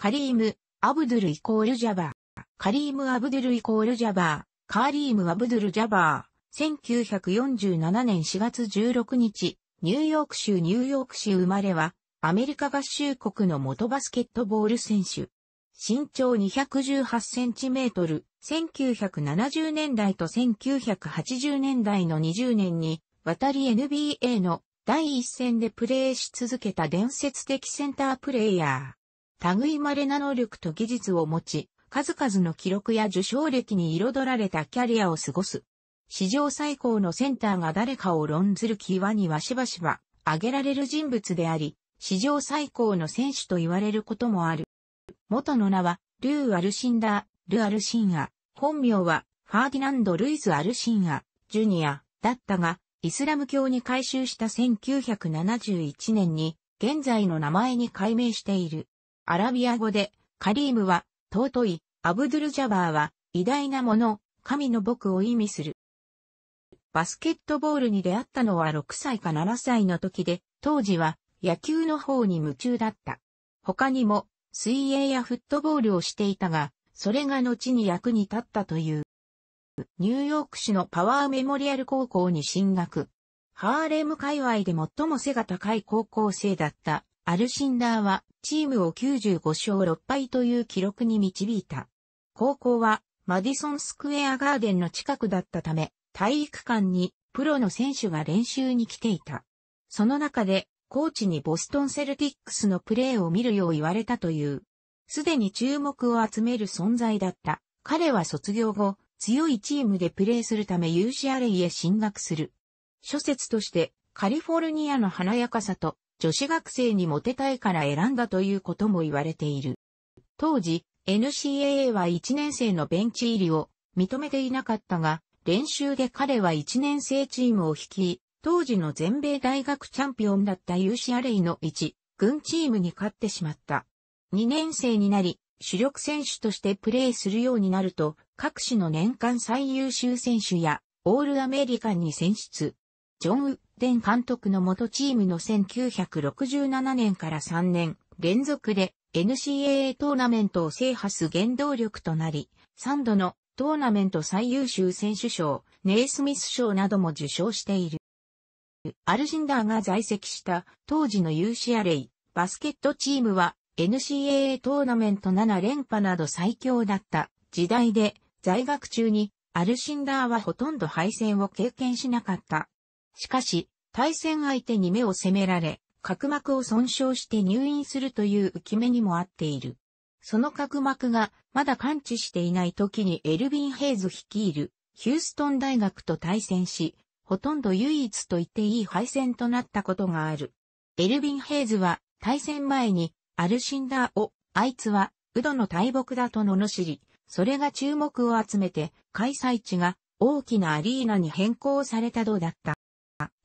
カリーム、アブドゥルイコールジャバー。カリーム・アブドゥルイコールジャバー。カーリーム・アブドゥル・ジャバー。1947年4月16日、ニューヨーク州ニューヨーク州生まれは、アメリカ合衆国の元バスケットボール選手。身長218センチメートル、1970年代と1980年代の20年に、渡り NBA の第一線でプレーし続けた伝説的センタープレイヤー。類まれな能力と技術を持ち、数々の記録や受賞歴に彩られたキャリアを過ごす。史上最高のセンターが誰かを論ずる際にはしばしば挙げられる人物であり、史上最高の選手と言われることもある。元の名は、ルー・アルシンダー、ル・アルシンア。本名は、ファーディナンド・ルイズ・アルシンア、ジュニア、だったが、イスラム教に改修した1971年に、現在の名前に改名している。アラビア語で、カリームは、尊い、アブドゥルジャバーは、偉大なもの、神の僕を意味する。バスケットボールに出会ったのは6歳か7歳の時で、当時は野球の方に夢中だった。他にも水泳やフットボールをしていたが、それが後に役に立ったという。ニューヨーク市のパワーメモリアル高校に進学。ハーレム界隈で最も背が高い高校生だったアルシンダーはチームを95勝6敗という記録に導いた。高校はマディソンスクエアガーデンの近くだったため、体育館にプロの選手が練習に来ていた。その中で、コーチにボストンセルティックスのプレーを見るよう言われたという。すでに注目を集める存在だった。彼は卒業後、強いチームでプレーするため u c r a へ進学する。諸説として、カリフォルニアの華やかさと女子学生にモテたいから選んだということも言われている。当時、NCAA は1年生のベンチ入りを認めていなかったが、練習で彼は1年生チームを率い、当時の全米大学チャンピオンだった u c レイの1、軍チームに勝ってしまった。2年生になり、主力選手としてプレーするようになると、各種の年間最優秀選手や、オールアメリカンに選出。ジョン・ウッ前監督の元チームの1967年から3年連続で NCAA トーナメントを制覇す原動力となり、3度のトーナメント最優秀選手賞、ネイスミス賞なども受賞している。アルジンダーが在籍した当時の UCLA バスケットチームは NCAA トーナメント7連覇など最強だった時代で在学中にアルシンダーはほとんど敗戦を経験しなかったしかし、対戦相手に目を責められ、角膜を損傷して入院するという浮き目にもあっている。その角膜がまだ完治していない時にエルビン・ヘイズ率いるヒューストン大学と対戦し、ほとんど唯一と言っていい敗戦となったことがある。エルビン・ヘイズは対戦前にアルシンダーをあいつはウドの大木だと罵り、それが注目を集めて開催地が大きなアリーナに変更されたどうだった。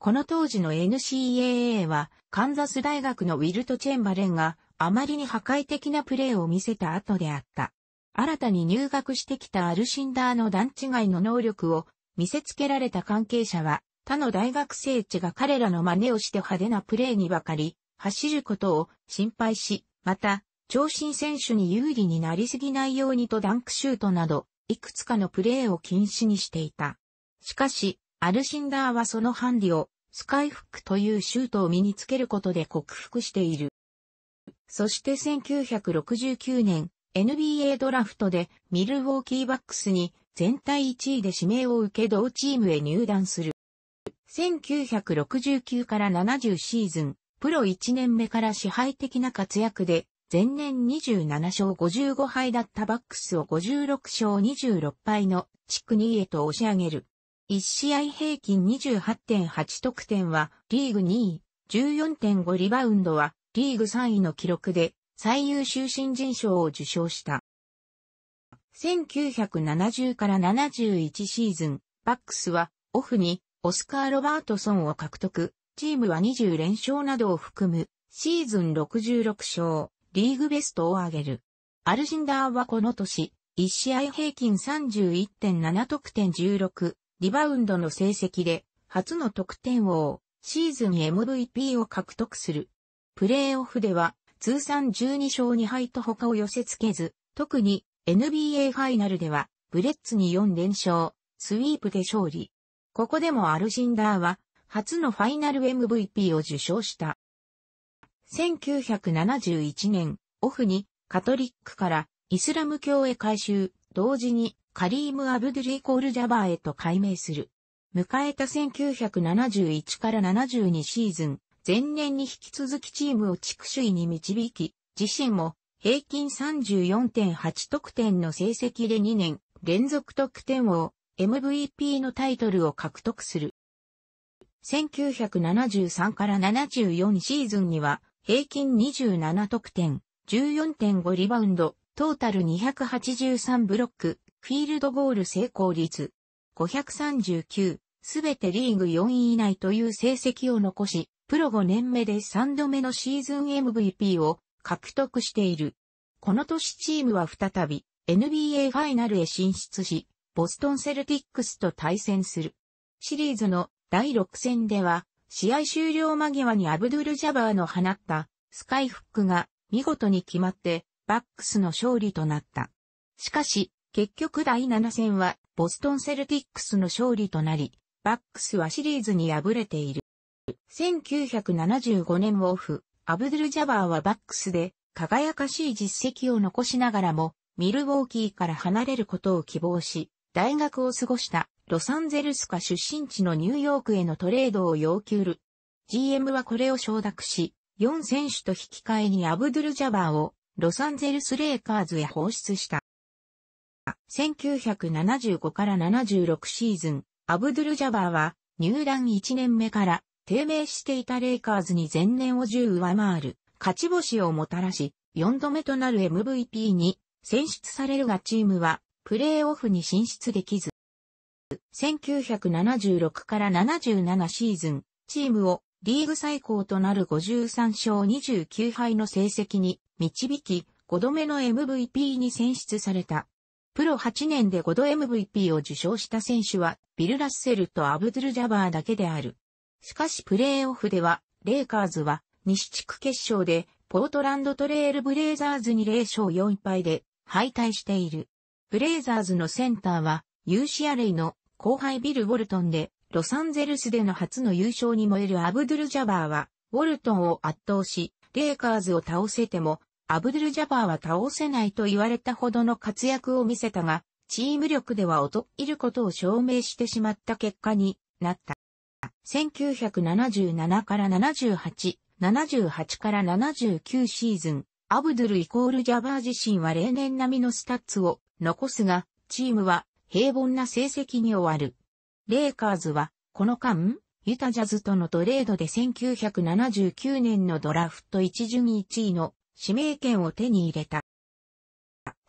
この当時の NCAA は、カンザス大学のウィルト・チェンバレンが、あまりに破壊的なプレーを見せた後であった。新たに入学してきたアルシンダーの段違いの能力を見せつけられた関係者は、他の大学生地が彼らの真似をして派手なプレーにばかり走ることを心配し、また、長身選手に有利になりすぎないようにとダンクシュートなど、いくつかのプレーを禁止にしていた。しかし、アルシンダーはそのハンディをスカイフックというシュートを身につけることで克服している。そして1969年、NBA ドラフトでミルウォーキーバックスに全体1位で指名を受け同チームへ入団する。1969から70シーズン、プロ1年目から支配的な活躍で、前年27勝55敗だったバックスを56勝26敗の地区2位へと押し上げる。1試合平均28.8得点はリーグ2位、14.5リバウンドはリーグ3位の記録で最優秀新人賞を受賞した。1970から71シーズン、バックスはオフにオスカー・ロバートソンを獲得、チームは20連勝などを含むシーズン66勝、リーグベストを挙げる。アルジンダーはこの年、1試合平均31.7得点16、リバウンドの成績で、初の得点王、シーズン MVP を獲得する。プレーオフでは、通算12勝2敗と他を寄せ付けず、特に NBA ファイナルでは、ブレッツに4連勝、スイープで勝利。ここでもアルジンダーは、初のファイナル MVP を受賞した。1971年、オフにカトリックからイスラム教へ改修、同時にカリーム・アブドゥリー・コール・ジャバーへと改名する。迎えた1971から72シーズン、前年に引き続きチームを地区首位に導き、自身も平均34.8得点の成績で2年連続得点王、MVP のタイトルを獲得する。1973から74シーズンには平均27得点、14.5リバウンド、トータル283ブロック、フィールドゴール成功率539、すべてリーグ4位以内という成績を残し、プロ5年目で3度目のシーズン MVP を獲得している。この年チームは再び NBA ファイナルへ進出し、ボストンセルティックスと対戦する。シリーズの第6戦では、試合終了間際にアブドゥル・ジャバーの放ったスカイフックが見事に決まってバックスの勝利となった。しかし、結局第7戦はボストンセルティックスの勝利となり、バックスはシリーズに敗れている。1975年オフ、アブドゥル・ジャバーはバックスで輝かしい実績を残しながらも、ミルウォーキーから離れることを希望し、大学を過ごしたロサンゼルスか出身地のニューヨークへのトレードを要求る。GM はこれを承諾し、4選手と引き換えにアブドゥル・ジャバーをロサンゼルス・レイカーズへ放出した。1975から76シーズン、アブドゥル・ジャバーは入団1年目から低迷していたレイカーズに前年を10上回る勝ち星をもたらし、4度目となる MVP に選出されるがチームはプレーオフに進出できず。1976から77シーズン、チームをリーグ最高となる53勝29敗の成績に導き、5度目の MVP に選出された。プロ8年で5度 MVP を受賞した選手は、ビル・ラッセルとアブドゥル・ジャバーだけである。しかしプレーオフでは、レイカーズは、西地区決勝で、ポートランドトレールブレイザーズに0勝4敗で、敗退している。ブレイザーズのセンターは、ユーシアレイの後輩ビル・ウォルトンで、ロサンゼルスでの初の優勝に燃えるアブドゥル・ジャバーは、ウォルトンを圧倒し、レイカーズを倒せても、アブドゥル・ジャバーは倒せないと言われたほどの活躍を見せたが、チーム力では劣いることを証明してしまった結果になった。1977から78、78から79シーズン、アブドゥルイコールジャバー自身は例年並みのスタッツを残すが、チームは平凡な成績に終わる。レイカーズは、この間、ユタジャズとのトレードで1979年のドラフト一巡一位の指名権を手に入れた。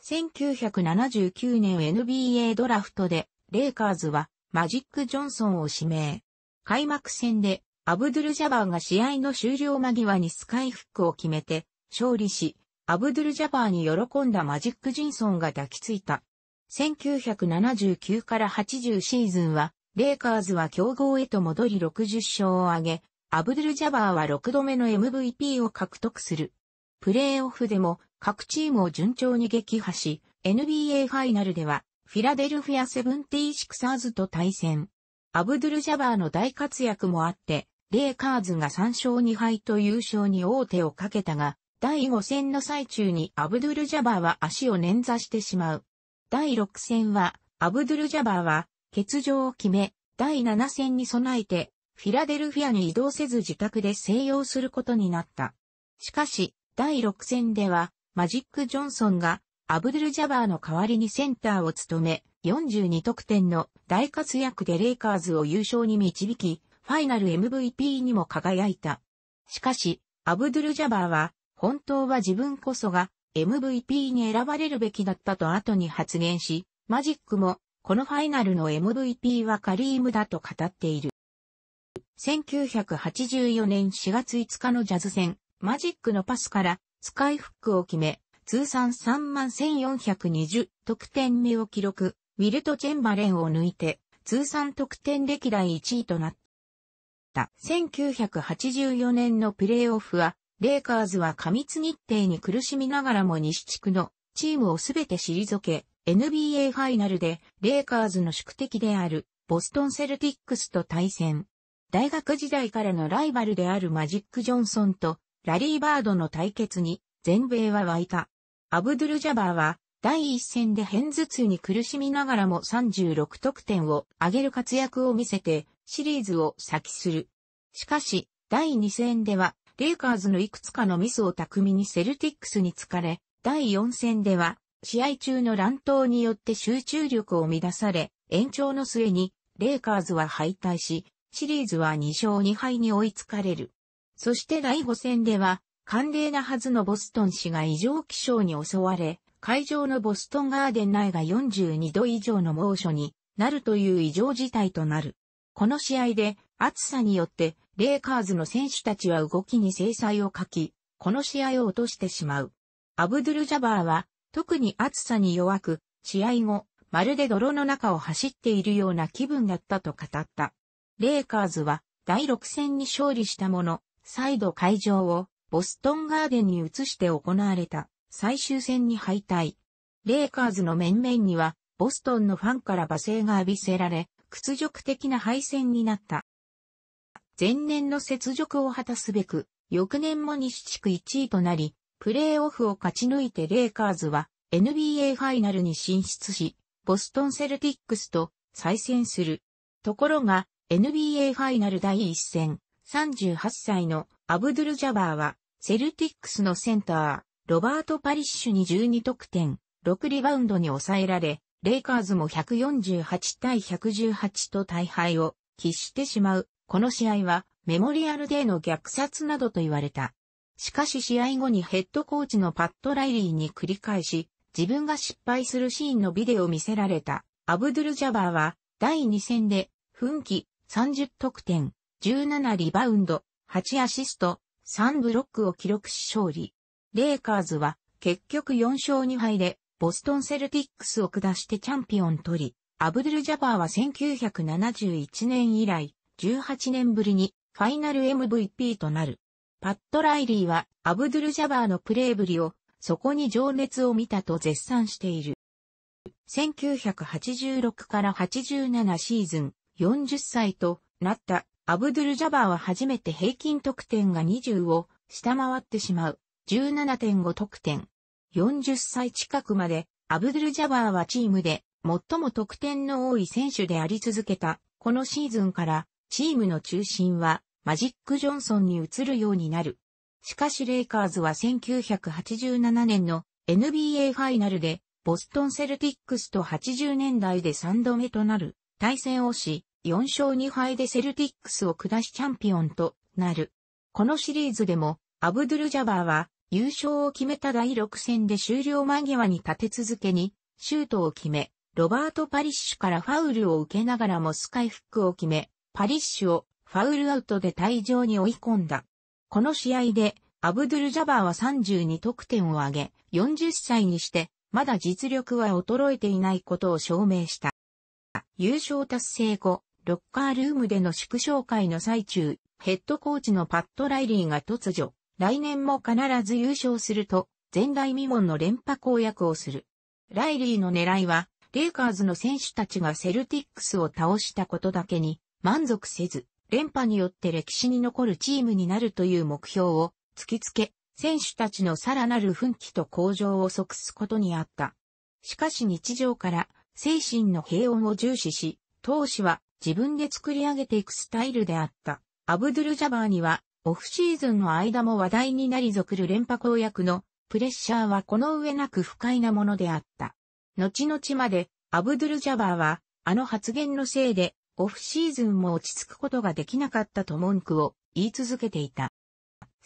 1979年 NBA ドラフトで、レイカーズはマジック・ジョンソンを指名。開幕戦で、アブドゥル・ジャバーが試合の終了間際にスカイフックを決めて、勝利し、アブドゥル・ジャバーに喜んだマジック・ジンソンが抱きついた。1979から80シーズンは、レイカーズは競合へと戻り60勝を挙げ、アブドゥル・ジャバーは6度目の MVP を獲得する。プレーオフでも各チームを順調に撃破し、NBA ファイナルではフィラデルフィア・セブンティー・シクサーズと対戦。アブドゥル・ジャバーの大活躍もあって、レイカーズが3勝2敗と優勝に王手をかけたが、第5戦の最中にアブドゥル・ジャバーは足を捻挫してしまう。第6戦は、アブドゥル・ジャバーは欠場を決め、第7戦に備えて、フィラデルフィアに移動せず自宅で静養することになった。しかし、第6戦では、マジック・ジョンソンが、アブドゥル・ジャバーの代わりにセンターを務め、42得点の大活躍でレイカーズを優勝に導き、ファイナル MVP にも輝いた。しかし、アブドゥル・ジャバーは、本当は自分こそが MVP に選ばれるべきだったと後に発言し、マジックもこのファイナルの MVP はカリームだと語っている。1984年4月5日のジャズ戦、マジックのパスからスカイフックを決め、通算3420得点目を記録、ウィルト・チェンバレンを抜いて、通算得点歴代1位となった。1984年のプレーオフは、レイカーズは過密日程に苦しみながらも西地区のチームをすべて退け、NBA ファイナルでレイカーズの宿敵であるボストンセルティックスと対戦。大学時代からのライバルであるマジック・ジョンソンとラリー・バードの対決に全米は沸いた。アブドゥル・ジャバーは第一戦で変頭痛に苦しみながらも36得点を上げる活躍を見せてシリーズを先する。しかし、第二戦ではレイカーズのいくつかのミスを巧みにセルティックスに疲れ、第4戦では試合中の乱闘によって集中力を乱され、延長の末に、レイカーズは敗退し、シリーズは2勝2敗に追いつかれる。そして第5戦では、寒冷なはずのボストン氏が異常気象に襲われ、会場のボストンガーデン内が42度以上の猛暑になるという異常事態となる。この試合で暑さによってレイカーズの選手たちは動きに制裁を書き、この試合を落としてしまう。アブドゥル・ジャバーは特に暑さに弱く、試合後、まるで泥の中を走っているような気分だったと語った。レイカーズは第6戦に勝利したもの、再度会場をボストンガーデンに移して行われた最終戦に敗退。レイカーズの面々にはボストンのファンから罵声が浴びせられ、屈辱的な敗戦になった。前年の雪辱を果たすべく、翌年も西地区1位となり、プレーオフを勝ち抜いてレイカーズは NBA ファイナルに進出し、ボストンセルティックスと再戦する。ところが NBA ファイナル第一戦、38歳のアブドゥル・ジャバーは、セルティックスのセンター、ロバート・パリッシュに12得点、6リバウンドに抑えられ、レイカーズも148対118と大敗を喫してしまう。この試合はメモリアルデーの虐殺などと言われた。しかし試合後にヘッドコーチのパット・ライリーに繰り返し、自分が失敗するシーンのビデオを見せられた、アブドゥル・ジャバーは、第2戦で、奮起、30得点、17リバウンド、8アシスト、3ブロックを記録し勝利。レイカーズは、結局4勝2敗で、ボストンセルティックスを下してチャンピオン取り、アブドゥル・ジャバーは1971年以来、18年ぶりにファイナル MVP となる。パット・ライリーはアブドゥル・ジャバーのプレイぶりを、そこに情熱を見たと絶賛している。1986から87シーズン、40歳となったアブドゥル・ジャバーは初めて平均得点が20を下回ってしまう17.5得点。40歳近くまでアブドゥル・ジャバーはチームで最も得点の多い選手であり続けた。このシーズンからチームの中心はマジック・ジョンソンに移るようになる。しかしレイカーズは1987年の NBA ファイナルでボストンセルティックスと80年代で3度目となる対戦をし、4勝2敗でセルティックスを下しチャンピオンとなる。このシリーズでもアブドゥル・ジャバーは優勝を決めた第6戦で終了間際に立て続けにシュートを決め、ロバート・パリッシュからファウルを受けながらもスカイフックを決め、パリッシュをファウルアウトで退場に追い込んだ。この試合で、アブドゥル・ジャバーは32得点を挙げ、40歳にして、まだ実力は衰えていないことを証明した。優勝達成後、ロッカールームでの祝勝会の最中、ヘッドコーチのパット・ライリーが突如、来年も必ず優勝すると、前代未聞の連覇公約をする。ライリーの狙いは、レイカーズの選手たちがセルティックスを倒したことだけに満足せず、連覇によって歴史に残るチームになるという目標を突きつけ、選手たちのさらなる奮起と向上を即すことにあった。しかし日常から精神の平穏を重視し、投手は自分で作り上げていくスタイルであった。アブドゥル・ジャバーには、オフシーズンの間も話題になり続くる連覇公約のプレッシャーはこの上なく不快なものであった。後々まで、アブドゥル・ジャバーは、あの発言のせいで、オフシーズンも落ち着くことができなかったと文句を言い続けていた。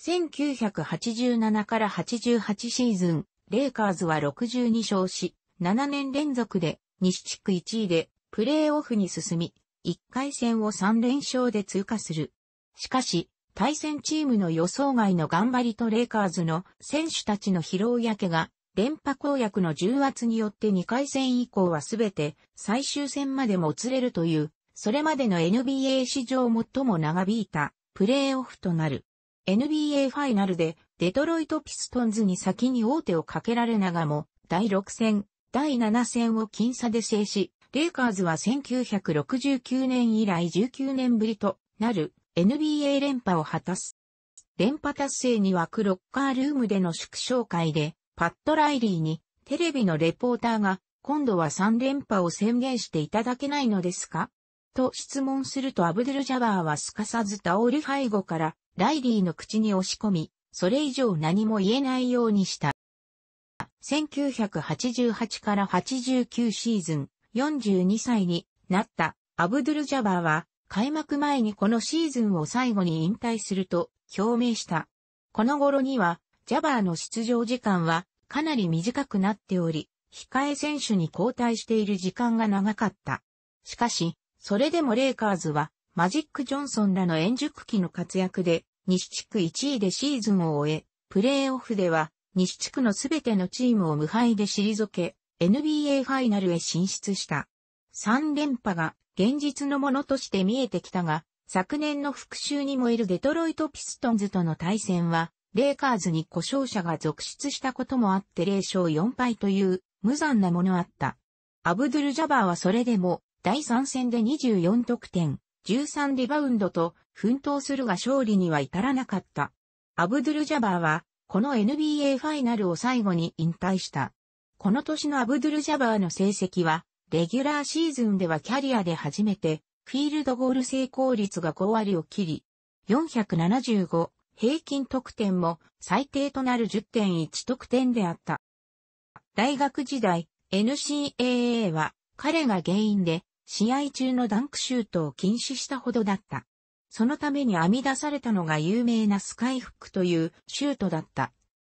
1987から88シーズン、レイカーズは62勝し、7年連続で西地区1位でプレーオフに進み、1回戦を3連勝で通過する。しかし、対戦チームの予想外の頑張りとレイカーズの選手たちの疲労やけが、連覇公約の重圧によって2回戦以降はすべて最終戦までもつれるというそれまでの NBA 史上最も長引いたプレーオフとなる。NBA ファイナルでデトロイトピストンズに先に王手をかけられながらも、第6戦、第7戦を僅差で制し、レイカーズは1969年以来19年ぶりとなる NBA 連覇を果たす。連覇達成にはクロッカールームでの祝勝会で、パッド・ライリーにテレビのレポーターが今度は3連覇を宣言していただけないのですかと質問するとアブドゥルジャバーはすかさずタオル背後からライリーの口に押し込み、それ以上何も言えないようにした。1988から89シーズン42歳になったアブドゥルジャバーは開幕前にこのシーズンを最後に引退すると表明した。この頃にはジャバーの出場時間はかなり短くなっており、控え選手に交代している時間が長かった。しかし、それでもレイカーズは、マジック・ジョンソンらの円熟期の活躍で、西地区1位でシーズンを終え、プレーオフでは、西地区のすべてのチームを無敗で退け、NBA ファイナルへ進出した。3連覇が現実のものとして見えてきたが、昨年の復讐に燃えるデトロイト・ピストンズとの対戦は、レイカーズに故障者が続出したこともあって0勝4敗という無残なものあった。アブドゥル・ジャバーはそれでも第3戦で24得点、13リバウンドと奮闘するが勝利には至らなかった。アブドゥル・ジャバーは、この NBA ファイナルを最後に引退した。この年のアブドゥル・ジャバーの成績は、レギュラーシーズンではキャリアで初めて、フィールドゴール成功率が5割を切り、475、平均得点も最低となる10.1得点であった。大学時代、NCAA は彼が原因で試合中のダンクシュートを禁止したほどだった。そのために編み出されたのが有名なスカイフックというシュートだった。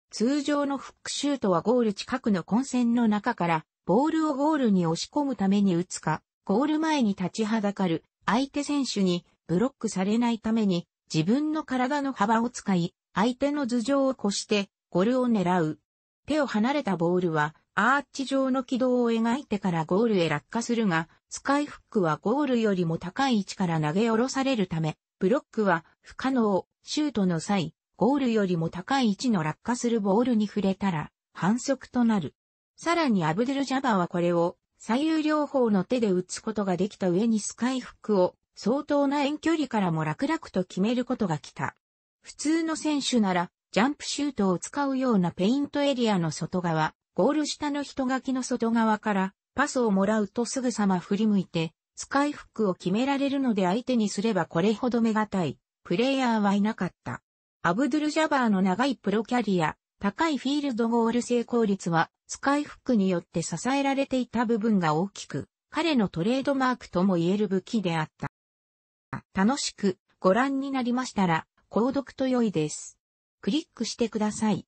通常のフックシュートはゴール近くの混戦の中からボールをゴールに押し込むために打つか、ゴール前に立ちはだかる相手選手にブロックされないために自分の体の幅を使い、相手の頭上を越してゴールを狙う。手を離れたボールはアーチ状の軌道を描いてからゴールへ落下するが、スカイフックはゴールよりも高い位置から投げ下ろされるため、ブロックは不可能、シュートの際、ゴールよりも高い位置の落下するボールに触れたら、反則となる。さらにアブデルジャバはこれを左右両方の手で打つことができた上にスカイフックを相当な遠距離からも楽々と決めることが来た。普通の選手ならジャンプシュートを使うようなペイントエリアの外側、ゴール下の人垣の外側からパスをもらうとすぐさま振り向いて、使いフックを決められるので相手にすればこれほど目がたい、プレイヤーはいなかった。アブドゥル・ジャバーの長いプロキャリア、高いフィールドゴール成功率は、スカイフックによって支えられていた部分が大きく、彼のトレードマークとも言える武器であった。楽しくご覧になりましたら、購読と良いです。クリックしてください。